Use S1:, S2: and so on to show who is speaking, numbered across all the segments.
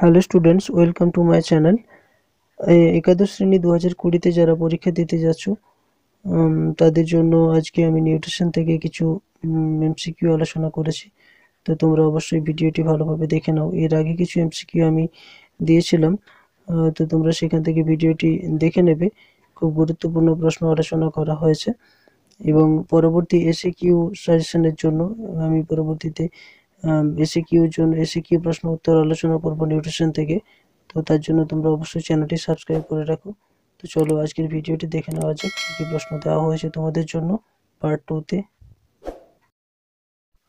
S1: hello students welcome to my channel একাদশ শ্রেণী দু হাজার কুড়িতে যারা পরীক্ষা দিতে যাচ্ছ তাদের জন্য আজকে আমি নিউট্রিশন থেকে কিছু এমসিকিউ আলোচনা করেছি তো তোমরা অবশ্যই ভিডিওটি ভালোভাবে দেখে নাও এর আগে কিছু এমসিকিউ আমি দিয়েছিলাম তো তোমরা সেখান থেকে ভিডিওটি দেখে নেবে খুব গুরুত্বপূর্ণ প্রশ্ন আলোচনা করা হয়েছে এবং পরবর্তী এসে কিউ সাজেশনের জন্য আমি পরবর্তীতে এসিকিউর জন্য এসিকিউ প্রশ্ন উত্তর আলোচনা করবো নিউট্রিশন থেকে তো তার জন্য তোমরা অবশ্যই চ্যানেলটি সাবস্ক্রাইব করে রাখো তো চলো আজকের ভিডিওটি দেখে নেওয়া যাক কী কী প্রশ্ন দেওয়া হয়েছে তোমাদের জন্য পার্ট টুতে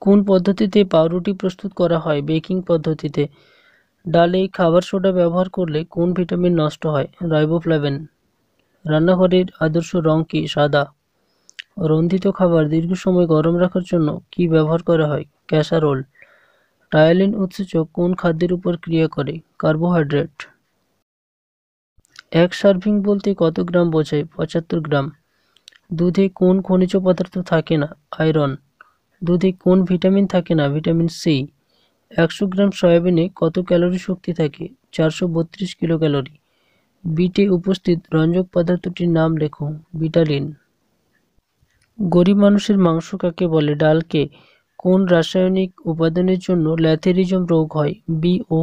S2: কোন পদ্ধতিতে পাউরুটি প্রস্তুত করা হয় বেকিং পদ্ধতিতে ডালে খাবার সোডা ব্যবহার করলে কোন ভিটামিন নষ্ট হয় রাইবোফ্লাভেন রান্নাঘরের আদর্শ রং কি সাদা রন্ধিত খাবার দীর্ঘ সময় গরম রাখার জন্য কি ব্যবহার করা হয় ক্যাসারোল টায়ালিন উৎসেচক কোন খাদ্যের উপর ক্রিয়া করে কার্বোহাইড্রেট এক সার্ভিং বলতে কত গ্রাম বোঝায় পঁচাত্তর গ্রাম দুধে কোন খনিজ পদার্থ থাকে না আয়রন দুধে কোন ভিটামিন থাকে না ভিটামিন সি একশো গ্রাম সয়াবিনে কত ক্যালোরি শক্তি থাকে চারশো বত্রিশ কিলো ক্যালোরি বিটে উপস্থিত রঞ্জক পদার্থটির নাম লেখো বিটালিন গরিব মানুষের মাংস কাকে বলে ডালকে কোন রাসায়নিক উপাদানের জন্য ল্যাথেরিজম রোগ হয় B O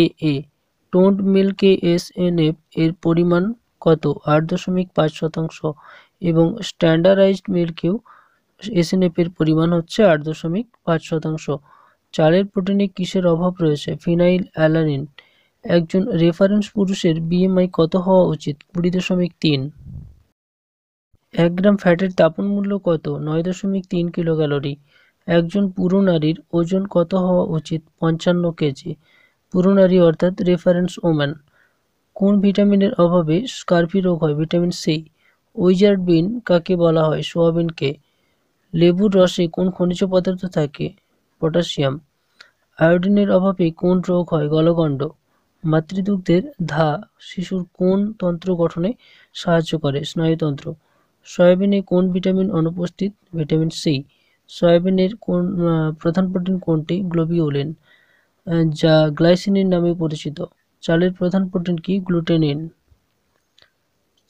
S2: A A toned মিল্কে এস এন এফ এর পরিমাণ কত আট দশমিক পাঁচ শতাংশ এবং স্ট্যান্ডার্ডাইজড মিল্কেও এস এফ এর পরিমাণ হচ্ছে আট দশমিক পাঁচ শতাংশ চালের প্রোটিনে কিসের অভাব রয়েছে ফিনাইল অ্যালানিন একজন রেফারেন্স পুরুষের বিএমআই কত হওয়া উচিত কুড়ি দশমিক তিন এক গ্রাম ফ্যাটের তাপন মূল্য কত নয় দশমিক তিন কিলো ক্যালোরি একজন পুরো নারীর ওজন কত হওয়া উচিত পঞ্চান্ন কেজি পুরো নারী অর্থাৎ রেফারেন্স ওম্যান কোন ভিটামিনের অভাবে স্কার্পি রোগ হয় ভিটামিন সি উইজার্ড বিন কাকে বলা হয় সোয়াবিনকে লেবুর রসে কোন খনিজ পদার্থ থাকে পটাশিয়াম আয়োডিনের অভাবে কোন রোগ হয় গলগণ্ড মাতৃদুগ্ধের ধা শিশুর কোন তন্ত্র গঠনে সাহায্য করে স্নায়ুতন্ত্র সয়াবিনে কোন ভিটামিন অনুপস্থিত ভিটামিন সি সয়াবিনের কোন প্রধান প্রোটিন কোনটি গ্লোবিউলিন যা গ্লাইসিনিন নামে পরিচিত চালের প্রধান প্রোটিন কি গ্লুটেনিন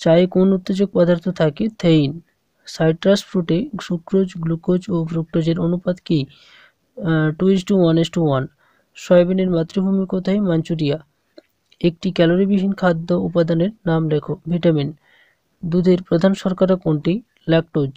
S2: চায়ে কোন উত্তেজক পদার্থ থাকে থেইন সাইট্রাস ফ্রুটে সুক্রোজ গ্লুকোজ ও ফ্রুক্টোজের অনুপাত কি two is to one is to one সয়াবিনের মাতৃভূমি কোথায় মাঞ্চুরিয়া একটি ক্যালোরিবিহীন খাদ্য উপাদানের নাম লেখো ভিটামিন দুধের প্রধান শর্করা কোনটি ল্যাকটোজ